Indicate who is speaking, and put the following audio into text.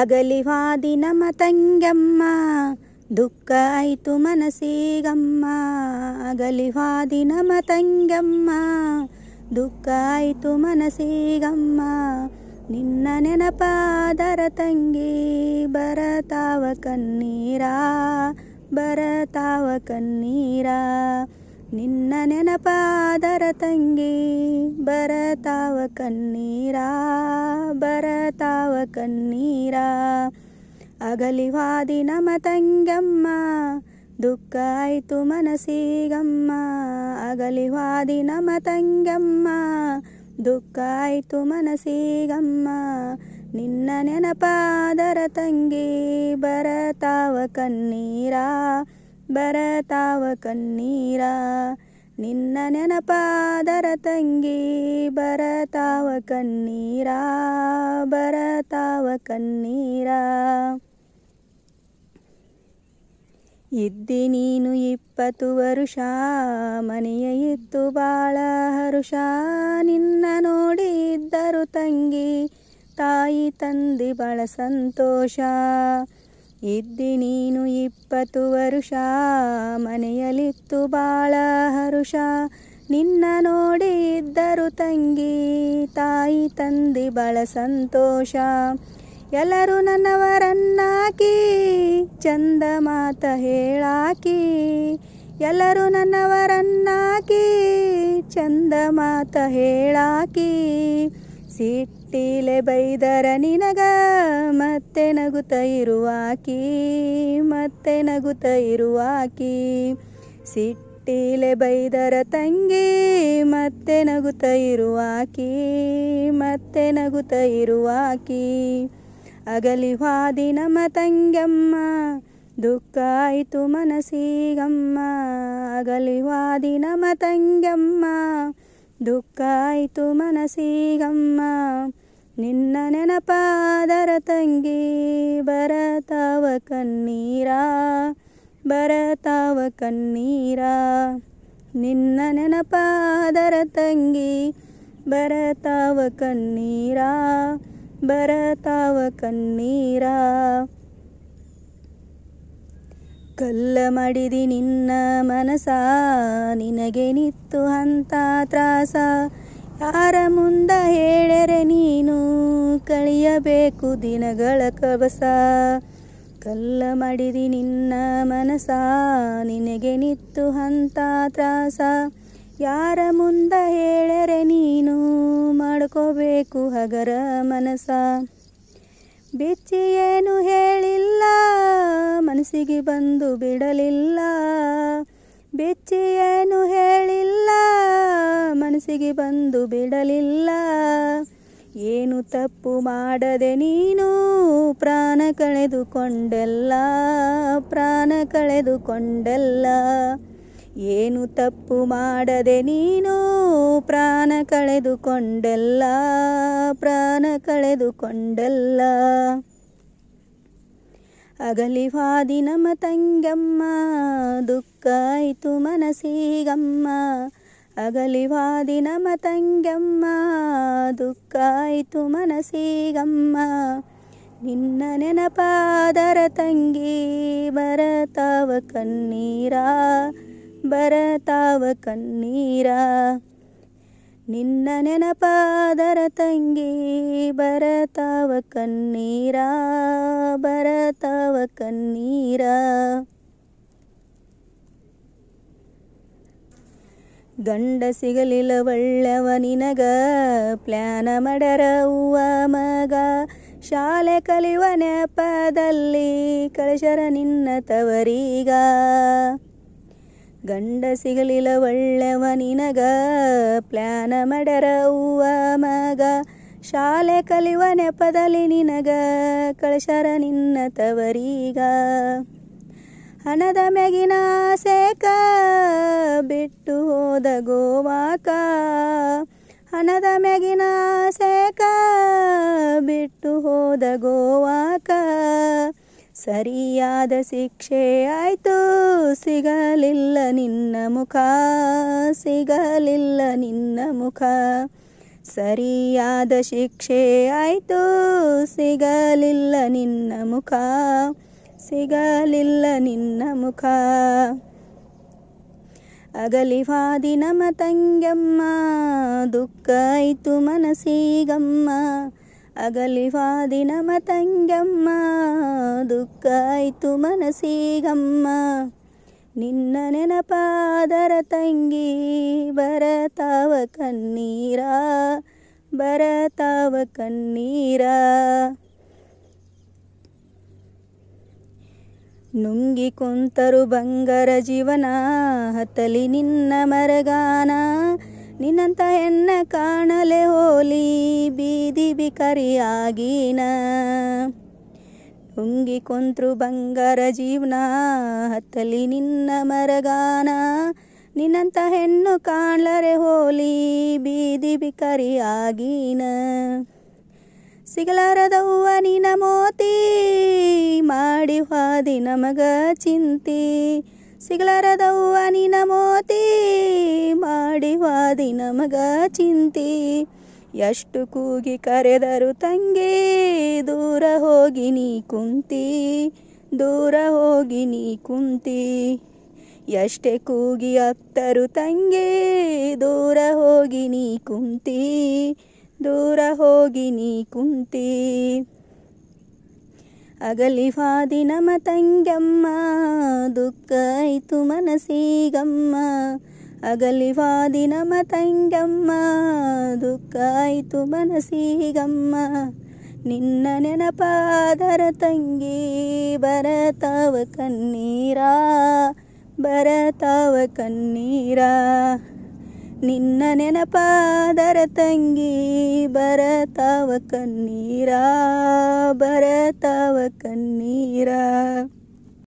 Speaker 1: ಅಗಲಿವಾದಿನ ಮತಂಗಮ್ಮ ದುಃಖ ಆಯಿತು ಮನಸೀಗಮ್ಮ ಅಗಲಿವಾದಿನ ಮತಂಗಮ್ಮ ದುಃಖ ಆಯಿತು ಮನಸೀಗಮ್ಮ ನಿನ್ನ ನೆನಪಾದರ ತಂಗಿ ಬರತಾವ ಕಣ್ಣೀರ ಬರತಾವ ಕಣ್ಣೀರ ನಿನ್ನ ನೆನಪಾದರ ತಂಗಿ ಬರತಾವ ಕಣ್ಣೀರ ಬರತಾವ ಕಣ್ಣೀರ ಅಗಲಿವಾದಿ ನಮ ತಂಗಮ್ಮ ದುಃಖ ಆಯಿತು ಮನಸ್ಸಿಗಮ್ಮ ಅಗಲಿವಾದಿ ನಮ ತಂಗಮ್ಮ ದುಃಖ ಆಯಿತು ಮನಸ್ಸಿಗಮ್ಮ ನಿನ್ನ ನೆನಪಾದರ ತಂಗಿ ಬರತಾವ ಕಣ್ಣೀರ ಬರತಾವ ಕಣ್ಣೀರ ನಿನ್ನ ನೆನಪಾದರ ತಂಗಿ ಬರತಾವ ಕಣ್ಣೀರ ಬರತಾವ ಕಣ್ಣೀರ ಇದ್ದಿ ನೀನು ಇಪ್ಪತ್ತು ವರುಷ ಮನೆಯ ಇತ್ತು ಬಾಳ ಹರುಷ ನಿನ್ನ ನೋಡಿ ಇದ್ದರು ತಂಗಿ ತಾಯಿ ತಂದಿ ಬಹಳ ಸಂತೋಷ ಇದ್ದಿ ನೀನು ಇಪ್ಪತ್ತು ವರುಷ ಮನೆಯಲಿತ್ತು ಬಾಳ ಹರುಷ ನಿನ್ನ ನೋಡಿ ಇದ್ದರು ತಂಗಿ ತಾಯಿ ತಂದಿ ಬಳ ಸಂತೋಷ ಎಲ್ಲರೂ ನನ್ನವರನ್ನಾಕಿ ಚಂದ ಮಾತ ಹೇಳಾಕಿ ಎಲ್ಲರೂ ನನ್ನವರನ್ನಾಕಿ ಚಂದ ಮಾತ ಹೇಳಾಕಿ ಸಿಟ್ಟಿಲೆ ಬೈದರ ನಿನಗ ಮತ್ತೆ ನಗುತ್ತ ಇರುವಾಕಿ ಮತ್ತೆ ನಗುತ್ತ ಇರುವಾಕಿ ಸಿಟ್ಟಿಲೆ ಬೈದರ ತಂಗಿ ಮತ್ತೆ ನಗುತ್ತ ಇರುವಾಕಿ ಮತ್ತೆ ನಗುತ್ತ ಇರುವಾಕಿ ಅಗಲಿ ಹಾದಿ ನಮ್ಮ ತಂಗಮ್ಮ ದುಃಖ ಆಯಿತು ಮನಸೀಗಮ್ಮ ಅಗಲಿ ಹಾದಿ ನಮ್ಮ ತಂಗಮ್ಮ ದುಃಖ ಆಯಿತು ಮನಸೀಗಮ್ಮ ನಿನ್ನ ನೆನಪಾದರ ತಂಗಿ ಬರತಾವ ಕಣ್ಣೀರ ಬರತಾವ ಕಣ್ಣೀರ ನಿನ್ನ ನೆನಪಾದರ ತಂಗಿ ಬರತಾವ ಕಣ್ಣೀರ ಬರತಾವ ಕಣ್ಣೀರ ಕಲ್ಲ ಮಾಡಿದಿ ನಿನ್ನ ಮನಸ ನಿನಗೆ ನಿತ್ತು ಅಂತ ತ್ರಾಸ ಯಾರ ಮುಂದ ಹೇಳರೆ ನೀನು ಕಳಿಯಬೇಕು ದಿನಗಳ ಕಬಸ ಕಲ್ಲ ಮಡಿದಿ ನಿನ್ನ ಮನಸ ನಿನಗೆ ನಿತ್ತು ಹಂತ ತ್ರಾಸ ಯಾರ ಮುಂದ ಹೇಳರೆ ನೀನು ಮಾಡ್ಕೋಬೇಕು ಹಗರ ಮನಸ ಬೆಚ್ಚಿ ಏನು ಹೇಳಿಲ್ಲ ಮನಸ್ಸಿಗೆ ಬಂದು ಬಿಡಲಿಲ್ಲ ಬೆಚ್ಚಿ ಏನು ಹೇಳಿಲ್ಲ ಮನಸ್ಸಿಗೆ ಬಂದು ಬಿಡಲಿಲ್ಲ ಏನು ತಪ್ಪು ಮಾಡದೆ ನೀನು ಪ್ರಾಣ ಕಳೆದುಕೊಂಡೆಲ್ಲ ಪ್ರಾಣ ಕಳೆದುಕೊಂಡೆಲ್ಲ ಏನು ತಪ್ಪು ಮಾಡದೆ ನೀನು ಪ್ರಾಣ ಕಳೆದುಕೊಂಡೆಲ್ಲ ಪ್ರಾಣ ಕಳೆದುಕೊಂಡೆಲ್ಲ ಅಗಲಿವಾದಿ ನಮ್ಮ ತಂಗಮ್ಮ ಆಯಿತು ಮನಸ್ಸಿಗಮ್ಮ ಅಗಲಿವಾದಿನ ಮತಂಗಮ್ಮ ದುಃಖಾಯಿತು ಮನಸೀಗಮ್ಮ ನಿನ್ನ ನೆನಪಾದರ ತಂಗಿ ಬರತಾವ ಕಣ್ಣೀರ ಬರತಾವ ಕಣ್ಣೀರ ನಿನ್ನ ನೆನಪಾದರ ತಂಗಿ ಬರತಾವ ಕಣ್ಣೀರ ಬರತಾವ ಕಣ್ಣೀರ ಗಂಡ ಸಿಗಲಿಲ್ಲವಳ್ಳವ ನಿನಗ ಪ್ಲಾನ ಮಡರ ಮಗ ಶಾಲೆ ಕಲಿಯುವ ನೆಪದಲ್ಲಿ ಕಳಶರ ನಿನ್ನ ತವರೀಗ ಗಂಡ ಸಿಗಲಿಲ್ಲವಳ್ಳವ ನಿನಗ ಪ್ಲಾನ ಮಡರ ಮಗ ಶಾಲೆ ಕಲಿಯುವ ನೆಪದಲ್ಲಿ ನಿನಗ ಕಳಶರ ನಿನ್ನ ತವರೀಗ ಹಣದ ಮೆಗಿನ ಸೇಕ ಬಿಟ್ಟು ಹೋದ ಗೋವಾಕ ಹಣದ ಮೆಗಿನ ಸೇಕ ಬಿಟ್ಟು ಹೋದ ಗೋವಾಕ ಸರಿಯಾದ ಶಿಕ್ಷೆ ಆಯಿತು ಸಿಗಲಿಲ್ಲ ನಿನ್ನ ಮುಖ ಸಿಗಲಿಲ್ಲ ನಿನ್ನ ಮುಖ ಸರಿಯಾದ ಶಿಕ್ಷೆ ಆಯಿತು ಸಿಗಲಿಲ್ಲ ನಿನ್ನ ಮುಖ ಸಿಗಲಿಲ್ಲ ನಿನ್ನ ಮುಖ ಅಗಲಿವಾದಿ ನಮ ತಂಗಮ್ಮ ದುಃಖ ಆಯಿತು ಮನಸೀಗಮ್ಮ ಅಗಲಿವಾದಿ ನಮ ತಂಗಮ್ಮ ದುಃಖ ಮನ ಮನಸೀಗಮ್ಮ ನಿನ್ನ ನೆನಪಾದರ ತಂಗಿ ಬರತಾವ ಕಣ್ಣೀರ ಬರತಾವ ಕಣ್ಣೀರ ನುಂಗಿ ಕುಂತರು ಬಂಗರ ಜೀವನ ಹತ್ತಲಿ ನಿನ್ನ ಮರಗಾನ ನಿನ್ನಂತ ಹೆಣ್ಣ ಕಾಣಲೆ ಹೋಲಿ ಬೀದಿ ಬಿಕರಿಯಾಗಿನ ನುಂಗಿ ಕುಂತರು ಬಂಗರ ಜೀವನ ಹತ್ತಲಿ ನಿನ್ನ ಮರಗಾನ ನಿನ್ನಂತ ಹೆಣ್ಣು ಕಾಣಲರೆ ಹೋಲಿ ಬೀದಿ ಬಿಕರಿಯಾಗಿನ ಸಿಗಲಾರದವ್ವ ನಿನ ಮೋತಿ ಮಾಡಿ ಹಾದಿ ನಮಗ ಚಿಂತಿ ಸಿಗಲಾರದವ್ವ ನಿನ ಮೋತಿ ಮಾಡಿ ಹಾದಿ ನಮಗ ಚಿಂತಿ ಎಷ್ಟು ಕೂಗಿ ಕರೆದರು ತಂಗಿ ದೂರ ಹೋಗಿ ನೀ ಕುಂತಿ ದೂರ ಹೋಗಿ ನೀ ಕುಂತಿ ಎಷ್ಟೇ ಕೂಗಿ ಅತ್ತರು ತಂಗೇ ದೂರ ಹೋಗಿ ನೀ ಕುಂತಿ ದೂರ ಹೋಗಿ ನೀ ಕುಂತಿ ಫಾದಿ ನಮ ತಂಗಮ್ಮ ದುಃಖ ಆಯಿತು ಮನಸೀಗಮ್ಮ ಫಾದಿ ನಮ ತಂಗಮ್ಮ ದುಃಖ ಆಯಿತು ಮನಸೀಗಮ್ಮ ನಿನ್ನ ನೆನಪಾದರ ತಂಗಿ ಬರತಾವ ಕಣ್ಣೀರ ಬರತಾವ ಕಣ್ಣೀರ ನಿನ್ನ ನೆನಪಾದರ ತಂಗಿ ಬರತಾವ ಕಣ್ಣೀರ ಬರತಾವ ಕಣ್ಣೀರ